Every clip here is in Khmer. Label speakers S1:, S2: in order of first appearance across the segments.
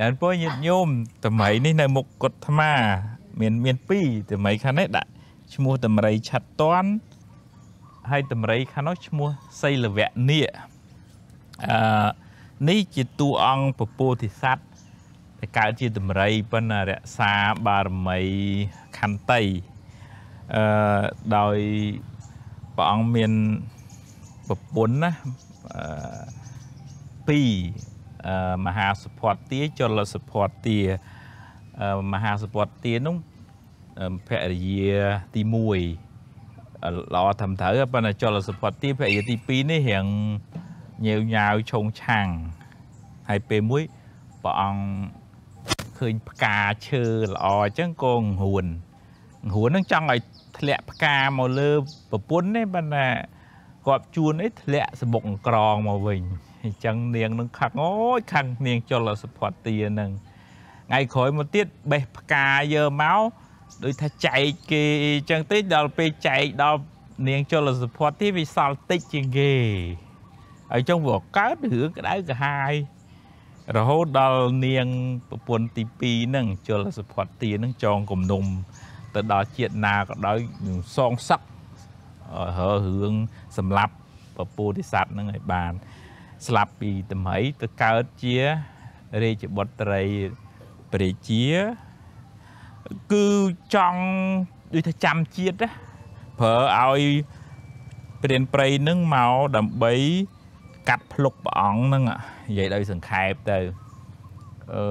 S1: ច្រើនពើញាតិញោមតម្រៃនេះនៅមុខកុដថ្មាមានមានពីរតម្រៃខាងនេះដាក់ឈ្មោះតម្រៃឆាត់តាន់ហើយតម្រៃខាងនោះឈ្មោះសីលវៈនីអឺនេះជាតួអង្គពពោធិសត្វដែលកើតជា តម្រៃប៉ុន្តែរក្សាបារមីខន្តីអឺដោយព្រះអង្គមានប្រពន្ធណាអឺ2មហាសុភ័តទាចលសុភ័តទាមហាសុភ័តទានោះភរិយាទី1ល្អធម្មត្រូវប៉ុន្តែចលសុភ័តទាភរិយាទី2នេះរៀងញៀវញាវឆុងឆាំងហើយពេលមួយព្រះអង្គឃើញផ្កាឈើល្អអញ្ចឹងក៏ងរួនងរួននឹងចង់ឲ្យធ្លាក់ផ្កាមកលើប្រពន្ធទេប៉ុន្តែគាត់ជួនអីធ្លាក់សបុកអង្ក្រងមកវិញអញ្ចឹងនាងនឹងខឹងអូយខឹងនាងចុលសុផាត់ទានឹងថ្ងៃក្រោយមកទៀតបេះផ្កាយើមកដូចថាចែកគេអញ្ចឹងតិចដល់ពេលចែកដល់នាងចុលសុផាត់ទីវាសល់តិចជាងគេហើយចឹងវាកើតរឿងក្តៅក្រហាយរហូតដល់នាងប្រពន្ធទី2ហ្នឹងជលសុផាត់ទាហ្នឹងចងគំនុំទៅដល់ជាតិណាក៏ដោយសងសឹករើរឿងសម្លាប់ពពោធិសត្វហ្នឹងឲ្យបានស្លាប់ពីតម្រៃទៅកើតជារាជបុត្រីព្រះជាគឺចង់ដូចថាចាំជាតិប្រើឲ្យព្រានព្រៃនឹងមកដើម្បីកាត់ភ្លុកព្រះអង្គនឹងនិយាយដោយសង្ខេបទៅអឺ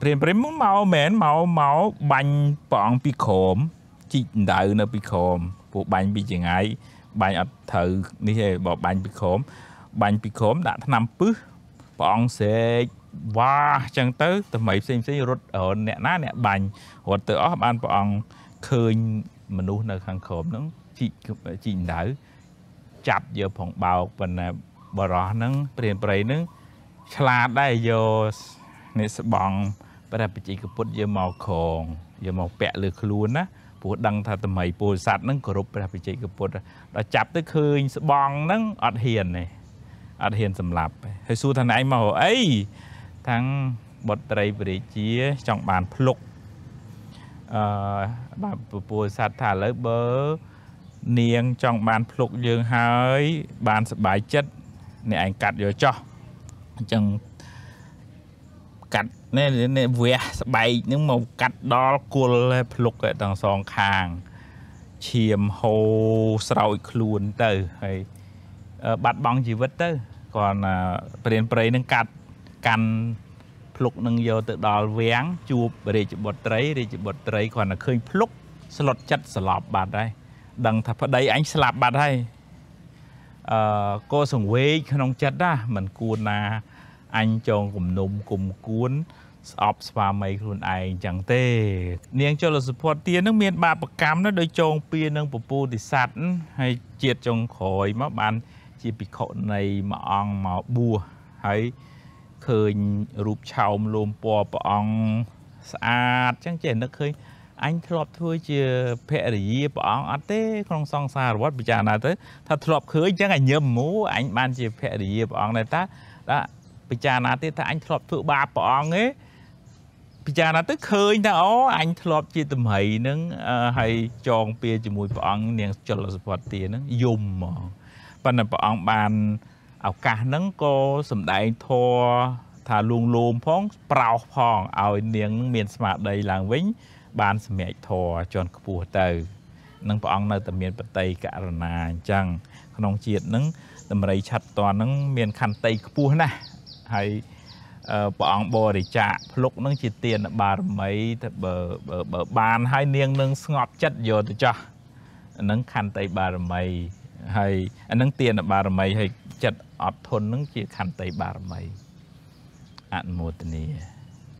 S1: ព្រានព្រៃមកមកមែនមកមកបាញ់ព្រះអង្គពីក្រោមជីកដៅនៅពីក្រោមពួកបាញ់ពីចង្អាយបាញ់អត់ត្រូវនេះទេបើបាញ់ពីក្រោមបាញ់ពីក្រោមដាក់ថ្នាំពឹសព្រះអង្គស្រែកវ៉ាអញ្ចឹងទៅតម្រៃផ្សេងផ្សេងរត់អ្នកណាអ្នកបាញ់រត់ទៅអស់បានព្រះអង្គឃើញមនុស្សនៅខាងក្រោមហ្នឹងជីជីដៅចាប់យកផងបោកប៉ុន្តែបរោះហ្នឹងព្រានប្រៃហ្នឹងឆ្លាតដែរយកនេះស្បងព្រះបជាកពុទ្ធយកមកក្រងយកមកពាក់លើខ្លួនណាព្រោះដឹងថាតម្រៃពលស័តហ្នឹងគោរពព្រះបច្ចេកពុទ្ធដល់ចាប់ទៅឃើញស្បងហ្នឹងអត់ហ៊ានទេអត់ហ៊ានសម្លាប់ហើយសួរថាណៃមករកអីខាងបុត្រីពរាជាចង់បានភ្លុកអឺបាទពពលស័តថាឥឡូវបើ នាងចង់បានភ្លុកយើងហើយបានសบายចិត្តអ្នកឯងកាត់យកចោះអញ្ចឹងកាត់នេះវះស្បែកនឹងមកកាត់ដល់គល់ភ្លុកទាំងសងខាងឈាមហូរស្រោចខ្លួនទៅហើយបាត់បង់ជីវិតទៅគាត់ព្រានព្រៃនឹងកាត់កាន់ភ្លុកនឹងយកទៅដល់វាំងជួបរាជបុត្រីរាជបុត្រីគាត់តែឃើញភ្លុកស្លុតចិត្តស្លាប់បាត់ហើយដឹងថាប្តីអញស្លាប់បាត់ហើយអឺក៏សង្វេគក្នុងចិត្តណាមិនគួរណាអញចងគំនុំគុំគួនស្អប់ស្វាមីខ្លួនឯងចឹងទេ នាងចលសុភ័តទានឹងមានបាបកម្មណាដោយចងពៀនឹងពពុតិស័តហើយជាតិចុងក្រោយមកបានជាភិក្ខុនៃមួយអង្គមកបួសហើយឃើញរូបឆោមលោមពណ៌ព្រះអង្គស្អាតចឹងចេះនឹកឃើញអញធ្លាប់ធ្វើជាភរិយាព្រះអង្គអត់ទេក្នុងសង្សារវត្តពិចារណាទៅថាធ្លាប់ឃើញចឹងអញញឹមមូអញបានជាភរិយាព្រះអង្គដែរតាពិចារណាទៀតថាអញធ្លាប់ធ្វើបាបព្រះអង្គទេពិចារណាទៅឃើញថាអូអញធ្លាប់ជាតម្រៃហ្នឹងហើយចងពៀជាមួយព្រះអង្គនាងចលសពទាហ្នឹងយំហ្មងប៉ុន្តែព្រះអង្គបានឱកាសហ្នឹងក៏សំដែងធម៌ថាលួងលោមផងប្រោសផងឲ្យនាងមានស្មារតីឡើងវិញបានសម្រេចធម៌ជន់ខ្ពស់ទៅ នឹងព្រះអង្គនៅតែមានបតីករណាអញ្ចឹងក្នុងជាតិហ្នឹងតម្រៃឆាត់តនហ្នឹង មានខន្តីខ្ពស់ណាស់ហើយព្រះអង្គបរិច្ចាគភ្លុកនឹងជាទានបារមីបើបើបានហើយនាងនឹងស្ងប់ចិត្តយកទៅចាស់នឹងខន្តីបារមីហើយអានឹងទានបារមីហើយចិត្តអត់ធន់នឹងជាខន្តីបារមីអនុមោទនា